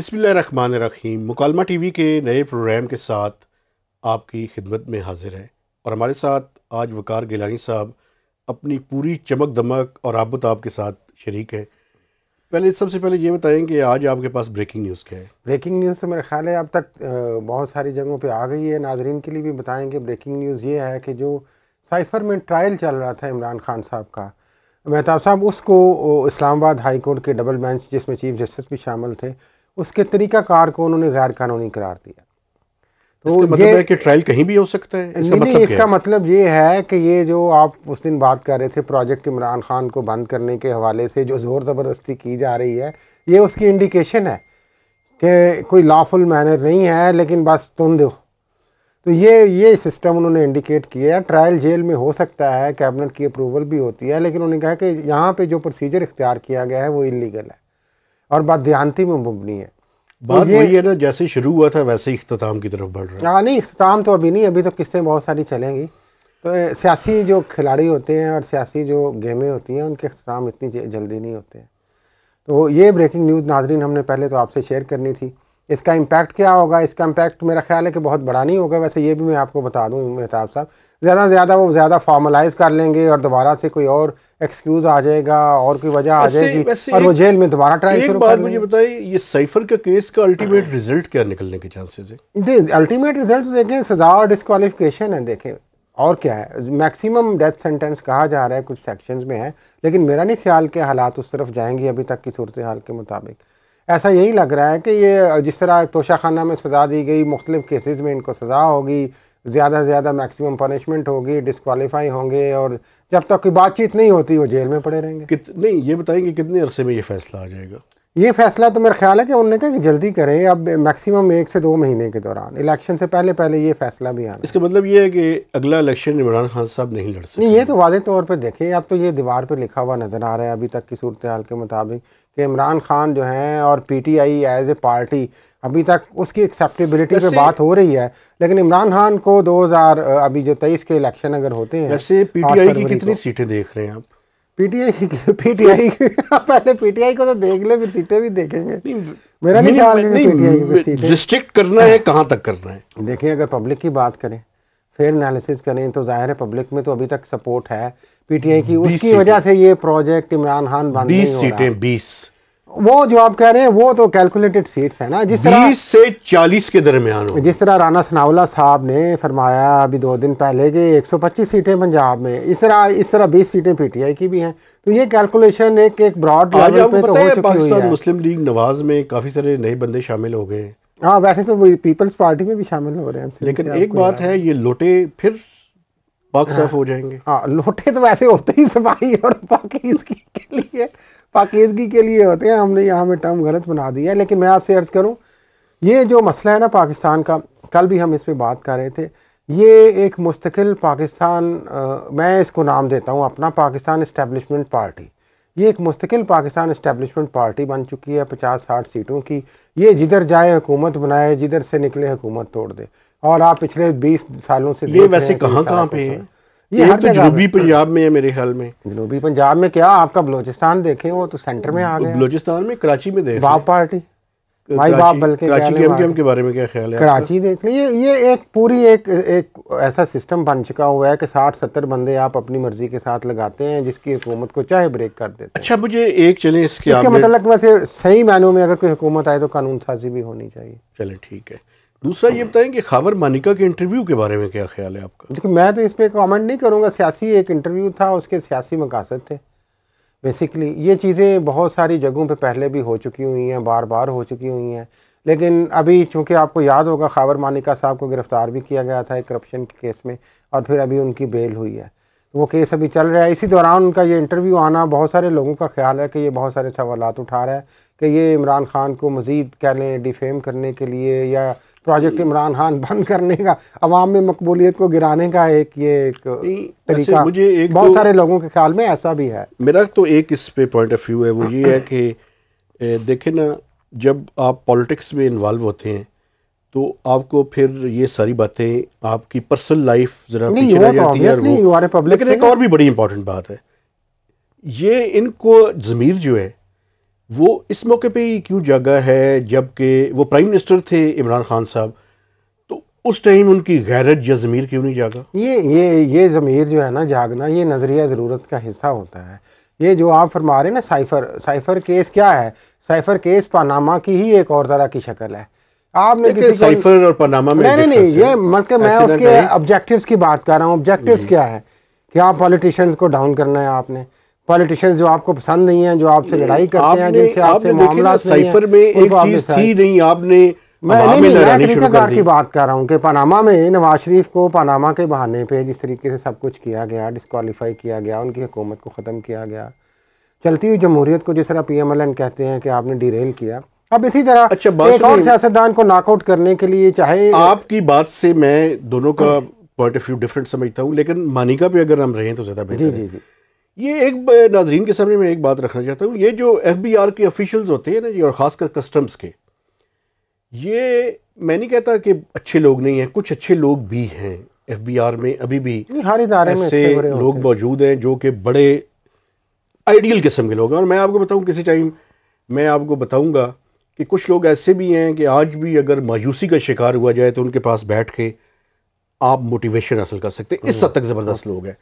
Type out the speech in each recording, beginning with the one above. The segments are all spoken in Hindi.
बसमान मकालमा टी वी के नए प्रोग्राम के साथ आपकी खिदमत में हाजिर हैं और हमारे साथ आज वकार गिलानी साहब अपनी पूरी चमक दमक और आबोताब के साथ शरीक हैं पहले सबसे पहले ये बताएं कि आज आपके पास ब्रेकिंग न्यूज़ क्या है ब्रेकिंग न्यूज़ तो मेरे ख्याल है अब तक बहुत सारी जगहों पे आ गई है नाजरीन के लिए भी बताएँगे कि ब्रेकिंग न्यूज़ ये है कि जो साइफर में ट्रायल चल रहा था इमरान खान साहब का मेहताब साहब उसको इस्लामाबाद हाई कोर्ट के डबल बेंच जिसमें चीफ जस्टिस भी शामिल थे उसके तरीकाकार को उन्होंने गैर कानूनी करार दिया तो मतलब ये है कि ट्रायल कहीं भी हो सकता है इसका नहीं, मतलब नहीं, इसका मतलब ये है कि ये जो आप उस दिन बात कर रहे थे प्रोजेक्ट इमरान खान को बंद करने के हवाले से जो ज़ोर ज़बरदस्ती की जा रही है ये उसकी इंडिकेशन है कि कोई लॉफुल मैनर नहीं है लेकिन बस तुम दो तो ये ये सिस्टम उन्होंने इंडिकेट किया है ट्रायल जेल में हो सकता है कैबिनेट की अप्रूवल भी होती है लेकिन उन्होंने कहा कि यहाँ पे जो प्रोसीजर इख्तियार किया गया है वो इलीगल है और बात देहांती में मुबनी है बात तो वही है ना जैसे शुरू हुआ था वैसे ही अख्ताम की तरफ बढ़ रहा है हाँ नहीं अख्ताम तो अभी नहीं अभी तो किस्तें बहुत सारी चलेंगी तो सियासी जो खिलाड़ी होते हैं और सियासी जो गेमें होती हैं उनके अख्ताम इतनी जल्दी नहीं होते हैं तो ये ब्रेकिंग न्यूज़ नाजरीन हमने पहले तो आपसे शेयर करनी थी इसका इम्पैक्ट क्या होगा इसका इम्पैक्ट तो मेरा ख्याल है कि बहुत बड़ा नहीं होगा वैसे ये भी मैं आपको बता दूँ मेहताब साहब ज़्यादा से ज़्यादा वो ज़्यादा फॉर्मलाइज कर लेंगे और दोबारा से कोई और एक्सक्यूज़ आ जाएगा और कोई वजह आ जाएगी और वो जेल में दोबारा ट्राई एक बात मुझे बताइए ये साइफर के केस का अल्टीमेट रिजल्ट क्या निकलने के चांसेस है अल्टीमेट रिजल्ट देखें सज़ा और डिसकॉलीफिकेशन है देखें और क्या है मैक्सिमम डेथ सेंटेंस कहा जा रहा है कुछ सेक्शंस में है लेकिन मेरा नहीं ख्याल के हालात उस तरफ जाएंगे अभी तक की सूरत हाल के मुताबिक ऐसा यही लग रहा है कि ये जिस तरह तोशाखाना में सज़ा दी गई मुख्तलिफ़ केसेस में इनको सज़ा होगी ज़्यादा से ज़्यादा मैक्सिमम पनिशमेंट होगी डिसकवालीफाई होंगे और जब तक कोई बातचीत नहीं होती वो जेल में पड़े रहेंगे नहीं ये बताएंगे कितने अरसे में ये फैसला आ जाएगा ये फैसला तो मेरा ख्याल है कि उन्होंने कहा कि जल्दी करें अब मैक्सिमम एक से दो महीने के दौरान इलेक्शन से पहले पहले ये फैसला भी आना इसका मतलब ये है कि अगला इलेक्शन इमरान खान साहब नहीं लड़ सकते नहीं ये तो वादे तौर पर देखें अब तो ये दीवार पर लिखा हुआ नज़र आ रहा है अभी तक की सूरत हाल के मुताबिक कि इमरान खान जो हैं और P T I as a party अभी तक उसकी एक्सेप्टेबिलिटी पे बात हो रही है लेकिन इमरान खान को दो हज़ार अभी जो तेईस के इलेक्शन अगर होते हैं पी टी आई की कितनी सीटें देख रहे हैं आप पीटीआई पीटीआई पहले पीटीआई को तो देख ले फिर सीटें भी देखेंगे मेरा नहीं ख्याल रिस्ट्रिक्ट करना है तक करना है देखिए अगर पब्लिक की बात करें फिर एनालिसिस करें तो जाहिर है पब्लिक में तो अभी तक सपोर्ट है पीटीआई की उसकी वजह से ये प्रोजेक्ट इमरान खान बांध बीस सीटें बीस वो जो आप कह रहे हैं वो तो कैलकुलेटेड सीट्स है ना जिस तरह से चालीस के दरमियान जिस तरह राना सनावला साहब ने फरमाया अभी दो दिन पहले कि 125 सीटें पंजाब में इस तरह इस तरह 20 सीटें पीटीआई की भी हैं तो ये कैलकुलेशन एक एक ब्रॉड लेवल पे तो हो चुकी है मुस्लिम लीग नवाज में काफ़ी सारे नए बंदे शामिल हो गए हाँ वैसे तो पीपल्स पार्टी में भी शामिल हो रहे हैं लेकिन एक बात है ये लोटे फिर पाक हाँ। साफ हो जाएंगे हाँ लोटे तो वैसे होते ही सफाई और पाकिदगी के लिए पाकिदगी के लिए होते हैं हमने यहाँ में टर्म गलत बना दिया है लेकिन मैं आपसे अर्ज़ करूँ ये जो मसला है ना पाकिस्तान का कल भी हम इस पर बात कर रहे थे ये एक मुस्तकिल पाकिस्तान आ, मैं इसको नाम देता हूँ अपना पाकिस्तान इस्टेबलिशमेंट पार्टी ये एक मुस्तकिल पाकिस्तान इस्टेबलिशमेंट पार्टी बन चुकी है पचास साठ सीटों की ये जिधर जाए हुकूमत बनाए जिधर से निकले हुकूमत तोड़ दे और आप पिछले बीस सालों से ये वैसे तो कहाँ कहाँ पे है ये तो जनूबी पंजाब में है मेरे ख्याल में जनूबी पंजाब में क्या आपका बलोचिस्तान देखे वो तो सेंटर में आ गए बलोचिस्तान में कराची में देख बाप पार्टी माई बाप बल्कि कराची के एमकेएम के बारे में क्या ख्याल है कराची देख लीजिए ये एक पूरी एक एक ऐसा सिस्टम बन चुका हुआ है कि साठ सत्तर बंदे आप अपनी मर्जी के साथ लगाते हैं जिसकी हुकूमत को चाहे ब्रेक कर देते अच्छा मुझे एक चले इसके इसके मतलब वैसे सही मायनों में अगर कोई हुकूमत आए तो कानून साजी भी होनी चाहिए चले ठीक है दूसरा ये बताएं कि खावर मानिका के इंटरव्यू के बारे में क्या ख्याल है आपका देखो मैं तो इस पर कॉमेंट नहीं करूँगा सियासी एक इंटरव्यू था उसके सियासी मकासद थे बेसिकली ये चीज़ें बहुत सारी जगहों पे पहले भी हो चुकी हुई हैं बार बार हो चुकी हुई हैं लेकिन अभी चूँकि आपको याद होगा खावर मानिका साहब को गिरफ़्तार भी किया गया था एक करप्शन के केस में और फिर अभी उनकी बेल हुई है तो वो केस अभी चल रहा है इसी दौरान उनका ये इंटरव्यू आना बहुत सारे लोगों का ख्याल है कि ये बहुत सारे सवाल उठा रहा है कि ये इमरान खान को मज़ीद कह लें डिफेम करने के लिए या प्रोजेक्ट इमरान खान बंद करने का अवाम में मकबूलियत को गिराने का एक ये एक तरीका मुझे एक बहुत तो, सारे लोगों के ख्याल में ऐसा भी है मेरा तो एक इस पे पॉइंट ऑफ व्यू है वो ये है कि देखें ना जब आप पॉलिटिक्स में इन्वॉल्व होते हैं तो आपको फिर ये सारी बातें आपकी पर्सनल लाइफ जरा पीछे रह तो जाती है लेकिन एक और भी बड़ी इंपॉर्टेंट बात है ये इनको ज़मीर जो है वो इस मौके पे क्यों जागा है जबकि वो प्राइम मिनिस्टर थे इमरान खान साहब तो उस टाइम उनकी गैरत या ज़मीर क्यों नहीं जागा ये ये ये ज़मीर जो है ना जागना ये नज़रिया ज़रूरत का हिस्सा होता है ये जो आप फरमा रहे हैं ना साइफर साइफर केस क्या है साइफर केस पानामा की ही एक और तरह की शक्ल है आपने किसी साइफर और पानामा में नहीं नहीं ये मतलब मैं उसके ऑब्जेक्टिव्स की बात कर रहा हूँ ऑब्जेक्टिव्स हम्म। क्या है क्या पॉलिटिशियंस को डाउन करना है आपने पॉलिटिशियंस जो आपको पसंद नहीं है जो आपसे लड़ाई करते हैं जिनसे आपसे मामला साइफर में एक चीज़ थी नहीं आपने मैं नहीं, नहीं, मैं तरीकाकार की बात कर रहा हूँ कि पनामा में नवाज शरीफ को पनामा के बहाने पे जिस तरीके से सब कुछ किया गया डिसकॉलीफाई किया गया उनकी हुकूमत को ख़त्म किया गया चलती हुई जमहूरियत को जिस तरह पी एम एल एन कहते हैं कि आपने डिरेल किया अब इसी तरह अच्छा एक और सियासतदान को नाकआउट करने के लिए चाहे आपकी बात से मैं दोनों का पॉइंट ऑफ व्यू डिफरेंट समझता हूँ लेकिन मानिका पे अगर हम रहें तो ज़्यादा बेहतर जी जी जी ये एक नाजरीन के सामने मैं एक बात रखना चाहता हूँ ये जो एफ बी आर के ऑफिशल्स होते हैं ना जी और ख़ासकर कस्टम्स के ये मैं नहीं कहता कि अच्छे लोग नहीं हैं कुछ अच्छे लोग भी हैं एफ बी आर में अभी भी हर इदारे में लोग मौजूद हैं जो कि बड़े आइडियल किस्म के लोग हैं और मैं आपको बताऊँ किसी टाइम मैं आपको बताऊँगा कि कुछ लोग ऐसे भी हैं कि आज भी अगर मायूसी का शिकार हुआ जाए तो उनके पास बैठ के आप मोटिवेशन हासिल कर सकते हैं इस हम्म। हद तक ज़बरदस्त लोग हैं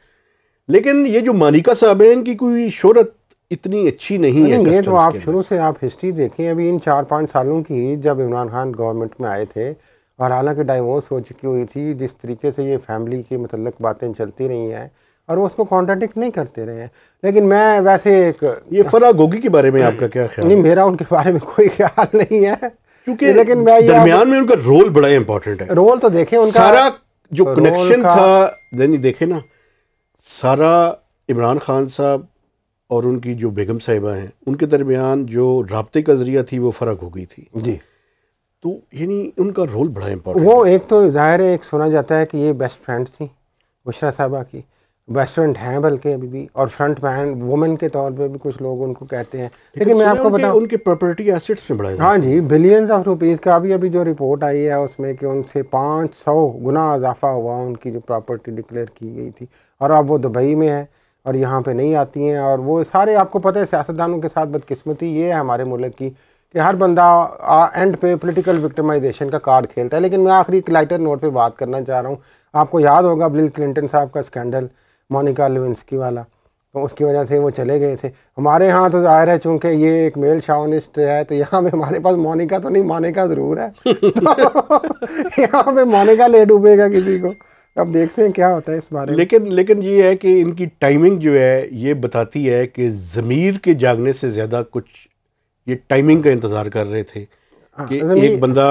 लेकिन ये जो मानिका साहब हैं इनकी कोई शोहरत इतनी अच्छी नहीं, नहीं है ये तो आप शुरू से आप हिस्ट्री देखें अभी इन चार पाँच सालों की जब इमरान खान गवर्नमेंट में आए थे और हालांकि डाइवोर्स हो चुकी हुई थी जिस तरीके से ये फैमिली के मतलब बातें चलती रही हैं और वो उसको कॉन्ट्राडिक्ट नहीं करते रहे हैं लेकिन मैं वैसे एक ये फरा गोगी के बारे में आपका क्या ख्याल नहीं मेरा उनके बारे में कोई ख्याल नहीं है क्योंकि लेकिन मैं दरमियान में उनका रोल बड़ा इंपॉर्टेंट है रोल तो देखें उनका सारा जो कनेक्शन था देखे ना सारा इमरान ख़ान साहब और उनकी जो बेगम साहिबा हैं उनके दरमियान जो रबते का ज़रिया थी वो फ़र्क हो गई थी जी तो यानी उनका रोल बड़ा इम्पोर्टेंट वो एक तो ज़ाहिर है एक सुना जाता है कि ये बेस्ट फ्रेंड थी बुशरा साहबा की वेस्टर्न हैं बल्कि अभी भी और फ्रंट मैन वुमेन के तौर पे भी कुछ लोग उनको कहते हैं लेकिन मैं आपको बताऊं उनके प्रॉपर्टी एसेट्स में बढ़ाए हाँ जी बिलियंस ऑफ रुपीज़ का अभी अभी जो रिपोर्ट आई है उसमें कि उनसे पाँच सौ गुना इजाफा हुआ उनकी जो प्रॉपर्टी डिक्लेयर की गई थी और अब वो दुबई में है और यहाँ पर नहीं आती हैं और वो सारे आपको पता है सियासतदानों के साथ बदकस्मती ये है हमारे मुल्क की कि हर बंदा आ, एंड पे पॉलिटिकल विक्टिमाइजेशन का कार्ड खेलता है लेकिन मैं आखिरी एक लाइटर नोट पे बात करना चाह रहा हूँ आपको याद होगा बिल क्लिंटन साहब का स्कैंडल मोनिका लिविंस्की वाला तो उसकी वजह से वो चले गए थे हमारे यहाँ तो जाहिर है चूंकि ये एक मेल शावनिस्ट है तो यहाँ पे हमारे पास मोनिका तो नहीं मोनिका ज़रूर है तो यहाँ पे मोनिका ले डूबेगा किसी को अब देखते हैं क्या होता है इस बारे में लेकिन लेकिन ये है कि इनकी टाइमिंग जो है ये बताती है कि ज़मीर के जागने से ज़्यादा कुछ ये टाइमिंग का इंतज़ार कर रहे थे हाँ, कि एक बंदा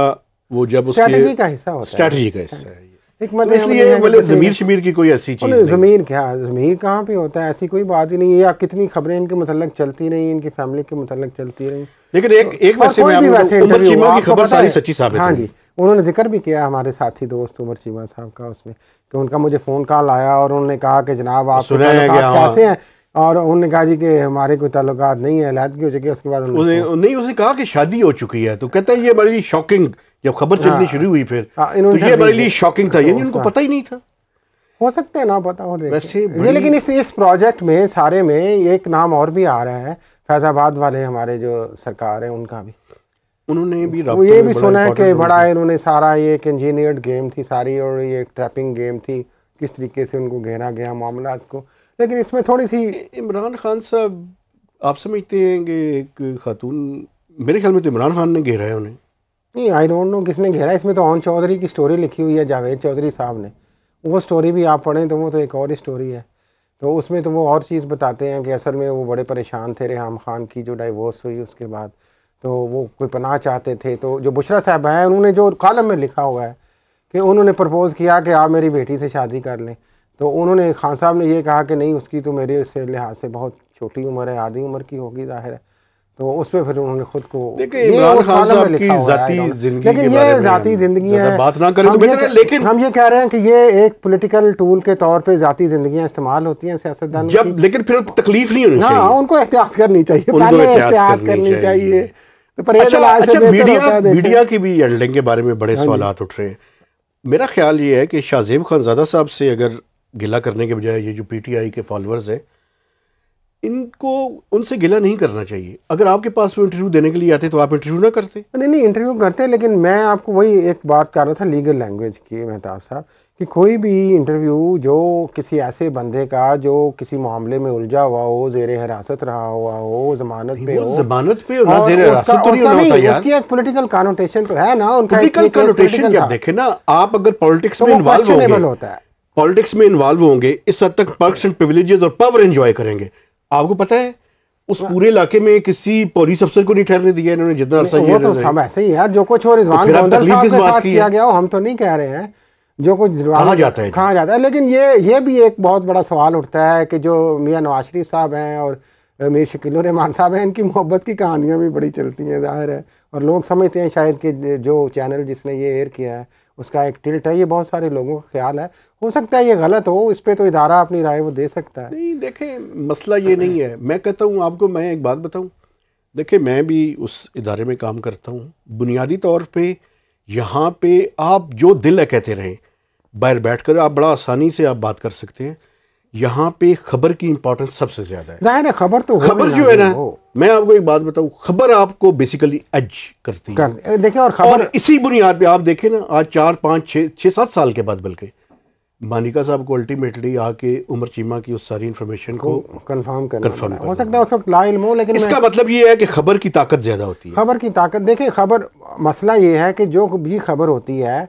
वो जब उसके का हिस्सा होता है स्ट्रैटेजी का हिस्सा है हिकमत तो इसलिए बोले ज़मीर शमीर की कोई ऐसी चीज़ ज़मीर क्या ज़मीर कहाँ पे होता है ऐसी कोई बात ही नहीं है या कितनी खबरें इनके मतलब चलती रही इनकी फैमिली के मतलब चलती रही लेकिन एक एक वैसे मैं उमर चीमा की खबर सारी सच्ची साबित हाँ जी उन्होंने जिक्र भी किया हमारे साथी दोस्त उमर चीमा साहब का उसमें कि उनका मुझे फ़ोन कॉल आया और उन्होंने कहा कि जनाब आप हाँ। कैसे हैं और उन्होंने कहा जी कि हमारे कोई ताल्लुक नहीं है अलहद की हो चुकी है उसके बाद उसने नहीं उसने कहा कि शादी हो चुकी है तो कहते हैं ये हमारे लिए शॉकिंग जब खबर चलनी हाँ। शुरू हुई फिर हाँ, तो ये बड़े लिए शॉकिंग था यानी उनको हाँ। पता ही नहीं था हो सकते हैं ना पता हो वैसे ये लेकिन इस इस प्रोजेक्ट में सारे में एक नाम और भी आ रहा है फैजाबाद वाले हमारे जो सरकार है उनका भी उन्होंने भी ये भी सुना है कि बड़ा इन्होंने सारा ये एक इंजीनियर्ड गेम थी सारी और ये ट्रैपिंग गेम थी किस तरीके से उनको घेरा गया मामला को लेकिन इसमें थोड़ी सी इमरान खान साहब आप समझते हैं कि एक खातून मेरे ख्याल में तो इमरान खान ने घेरा है उन्हें नहीं आई डोंट नो किसने घेरा इसमें तो ओन चौधरी की स्टोरी लिखी हुई है जावेद चौधरी साहब ने वो स्टोरी भी आप पढ़ें तो वो तो एक और स्टोरी है तो उसमें तो वो और चीज़ बताते हैं कि असल में वो बड़े परेशान थे रेहम खान की जो डाइवोर्स हुई उसके बाद तो वो कोई पनाह चाहते थे तो जो बुशरा साहब हैं उन्होंने जो कॉलम में लिखा हुआ है कि उन्होंने प्रपोज़ किया कि आप मेरी बेटी से शादी कर लें तो उन्होंने खान साहब ने ये कहा कि नहीं उसकी तो मेरे से लिहाज से बहुत छोटी उम्र है आधी उम्र की होगी जाहिर है तो उस पर फिर उन्होंने खुद को तो लेकिन हम ये कह रहे हैं कि ये एक पॉलिटिकल टूल के तौर पे जाती जिंदगियां इस्तेमाल होती हैं सियासतदान लेकिन फिर तकलीफ नहीं होनी चाहिए उनको एहतियात करनी चाहिए एहतियात करनी चाहिए तो अच्छा, अच्छा, मीडिया की भी हैंडलिंग के बारे में बड़े हाँ सवाल उठ रहे हैं मेरा ख्याल ये है कि शाहजेब खान ज्यादा साहब से अगर गिला करने के बजाय ये जो पीटीआई के फॉलोअर्स हैं इनको उनसे गिला नहीं करना चाहिए अगर आपके पास वो इंटरव्यू देने के लिए आते तो आप इंटरव्यू ना करते नहीं नहीं इंटरव्यू करते हैं लेकिन मैं आपको वही एक बात कर रहा था लीगल लैंग्वेज की मेहताब साहब कि कोई भी इंटरव्यू जो किसी ऐसे बंदे का जो किसी मामले में उलझा हुआ हो जेर हिरासत रहा हुआ हो जमानत पे हो जमानत पे ना जेर हिरासत तो नहीं होता यार उसकी एक पॉलिटिकल कानोटेशन तो है ना उनका पॉलिटिकल क्या ना आप अगर पॉलिटिक्स तो में इन्वॉल्व होता है पॉलिटिक्स में इन्वॉल्व होंगे इस हद तक पर्क्स एंड प्रिविलेजेस और पावर एंजॉय करेंगे आपको पता है उस हाँ। पूरे इलाके में किसी पुलिस अफसर को नहीं ठहरने दिया इन्होंने जितना अरसा किया तो सब ऐसे ही यार जो कुछ वो रिजवान तो साहब के साथ किया गया हो हम तो नहीं कह रहे हैं जो कुछ कहा जाता है कहा जाता है लेकिन ये ये भी एक बहुत बड़ा सवाल उठता है कि जो मियाँ नवाज शरीफ साहब हैं और मेरी शकील रहमान साहब हैं इनकी मोहब्बत की कहानियाँ भी बड़ी चलती हैं जाहिर है और लोग समझते हैं शायद कि जो चैनल जिसने ये एयर किया है उसका एक टिल्ट है ये बहुत सारे लोगों का ख्याल है हो सकता है ये गलत हो इस पर तो इदारा अपनी राय वो दे सकता है नहीं देखें मसला ये नहीं है मैं कहता हूँ आपको मैं एक बात बताऊँ देखिए मैं भी उस इदारे में काम करता हूँ बुनियादी तौर पर यहाँ पे आप जो दिल है कहते रहें बाहर बैठ कर आप बड़ा आसानी से आप बात कर सकते हैं यहाँ पे खबर की इंपॉर्टेंस सबसे ज्यादा है जाहिर है खबर तो खबर जो है ना मैं आपको एक बात बताऊँ खबर आपको बेसिकली एज करती है कर, देखें और खबर इसी बुनियाद पे आप देखें ना आज चार पांच छह छह सात साल के बाद बल्कि मानिका साहब को अल्टीमेटली आके उमर चीमा की उस सारी इन्फॉर्मेशन को कंफर्म करना कंफर्म हो सकता है उस वक्त लाइल हो लेकिन इसका मतलब ये है कि खबर की ताकत ज़्यादा होती है खबर की ताकत देखिए खबर मसला ये है कि जो भी खबर होती है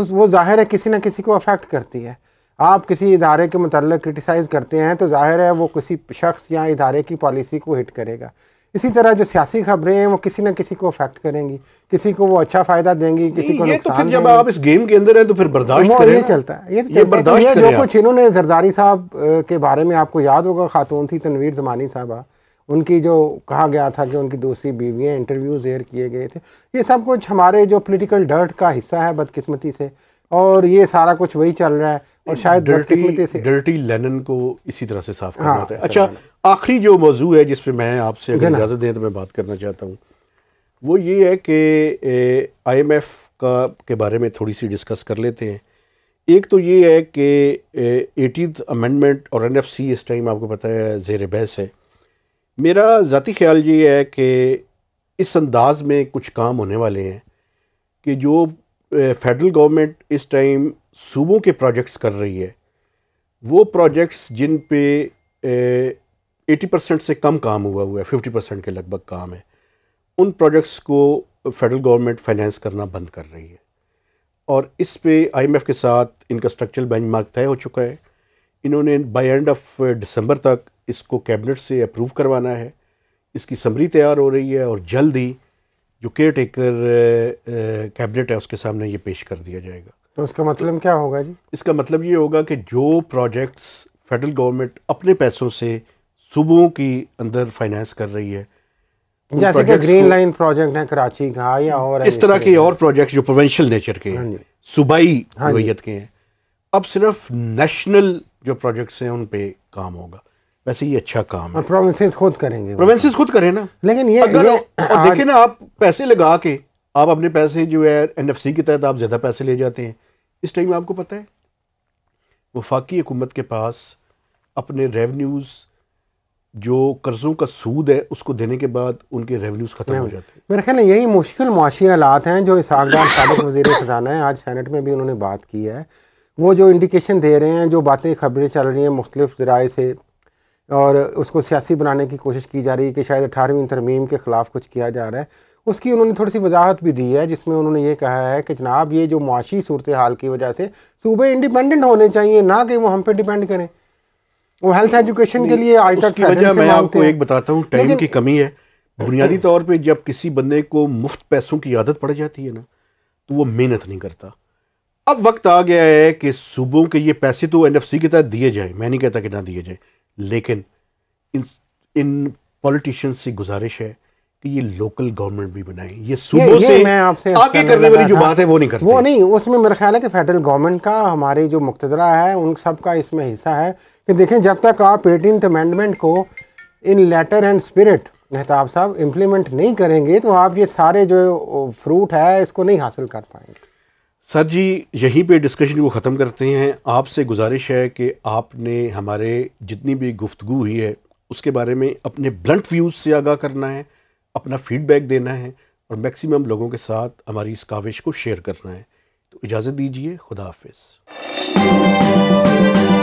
उस वो जाहिर है किसी ना किसी को अफेक्ट करती है आप किसी इदारे के मतलब क्रिटिसाइज़ करते हैं तो जाहिर है वो किसी शख्स या इदारे की पॉलिसी को हिट करेगा इसी तरह जो सियासी खबरें हैं वो किसी ना किसी को अफेक्ट करेंगी किसी को वो अच्छा फायदा देंगी किसी को ये तो फिर जब आप इस गेम के अंदर हैं तो फिर बर्दाश्त करें ये चलता है तो ये, तो ये बर्दाश्त तो जो कुछ इन्होंने जरदारी साहब के बारे में आपको याद होगा खातून थी तनवीर जमानी साहबा उनकी जो कहा गया था कि उनकी दूसरी बीवियाँ इंटरव्यू एयर किए गए थे ये सब कुछ हमारे जो पोलिटिकल डर्ट का हिस्सा है बदकस्मती से और ये सारा कुछ वही चल रहा है और शायद डर्टी लेनन को इसी तरह से साफ करना हाँ, है अच्छा।, अच्छा आखिरी जो मौजू है जिस पर मैं आपसे अगर इजाज़त दें तो मैं बात करना चाहता हूँ वो ये है कि आईएमएफ का के बारे में थोड़ी सी डिस्कस कर लेते हैं एक तो ये है कि एटीथ अमेंडमेंट और एन एफ सी इस टाइम आपको पता है जेर बहस है मेरा ज़ाती ख्याल ये है कि इस अंदाज में कुछ काम होने वाले हैं कि जो फेडरल गवर्नमेंट इस टाइम सूबों के प्रोजेक्ट्स कर रही है वो प्रोजेक्ट्स जिन पे एटी परसेंट से कम काम हुआ हुआ है फिफ्टी परसेंट के लगभग काम है उन प्रोजेक्ट्स को फेडरल गवर्नमेंट फाइनेंस करना बंद कर रही है और इस पे आईएमएफ के साथ इनका स्ट्रक्चरल बेंचमार्क तय हो चुका है इन्होंने बाय एंड ऑफ दिसंबर तक इसको कैबिनेट से अप्रूव करवाना है इसकी समरी तैयार हो रही है और जल्द ही जो केयर टेकर कैबिनेट है उसके सामने ये पेश कर दिया जाएगा तो इसका मतलब क्या होगा जी इसका मतलब ये होगा कि जो प्रोजेक्ट्स फेडरल गवर्नमेंट अपने पैसों से सुबहों की अंदर फाइनेंस कर रही है जैसे कि ग्रीन लाइन प्रोजेक्ट है कराची का या और इस तरह के और प्रोजेक्ट जो प्रोवेंशियल नेचर के हाँ हैं सूबाई नोयत हाँ के हैं अब सिर्फ नेशनल जो प्रोजेक्ट्स हैं उन पे काम होगा वैसे ये अच्छा काम है प्रोविंसेस खुद करेंगे प्रोविंसेस खुद करें ना लेकिन ये, अगर ये और देखें ना आप पैसे लगा के आप अपने पैसे जो है एन एफ सी के तहत आप ज़्यादा पैसे ले जाते हैं इस टाइम आपको पता है वफाकी हुकूमत के पास अपने रेवन्यूज़ जो कर्ज़ों का सूद है उसको देने के बाद उनके रेवन्यूज़ ख़त्म हो जाते हैं मेरे ख्याल में यही मुश्किल माशी हालात हैं जो इसहाकदार सबक वजी ख़जाना है आज सैनट में भी उन्होंने बात की है वो जो इंडिकेशन दे रहे हैं जो बातें खबरें चल रही हैं मुख्तलिफ ज़राए से और उसको सियासी बनाने की कोशिश की जा रही है कि शायद अठारहवीं तरमीम के ख़िलाफ़ कुछ किया जा रहा है उसकी उन्होंने थोड़ी सी वजाहत भी दी है जिसमें उन्होंने ये कहा है कि जनाब ये जो मुआशी सूरत हाल की वजह से सूबे इंडिपेंडेंट होने चाहिए ना कि वो हम पे डिपेंड करें वो हेल्थ एजुकेशन के लिए आज तक वजह मैं आपको एक बताता हूँ टाइम की कमी है बुनियादी तौर पर जब किसी बंदे को मुफ्त पैसों की आदत पड़ जाती है ना तो वो मेहनत नहीं करता अब वक्त आ गया है कि सूबों के ये पैसे तो सी के तहत दिए जाएँ मैं नहीं कहता कि ना दिए जाएँ लेकिन इन इन पॉलिटिशियंस से गुजारिश है कि ये लोकल गवर्नमेंट भी बनाए ये सूबों से मैं आपसे आगे करने वाली जो बात है वो नहीं करते वो नहीं उसमें मेरा ख्याल है कि फेडरल गवर्नमेंट का हमारी जो मुक्तदरा है उन सब का इसमें हिस्सा है कि देखें जब तक आप एटीन अमेंडमेंट को in letter and spirit Mehtab साहब इम्प्लीमेंट नहीं करेंगे तो आप ये सारे जो फ्रूट है इसको नहीं हासिल कर पाएंगे सर जी यहीं पे डिस्कशन को ख़त्म करते हैं आपसे गुजारिश है कि आपने हमारे जितनी भी गुफ्तु हुई है उसके बारे में अपने ब्लंट व्यूज़ से आगाह करना है अपना फीडबैक देना है और मैक्सिमम लोगों के साथ हमारी इस काविश को शेयर करना है तो इजाज़त दीजिए खुदा हाफ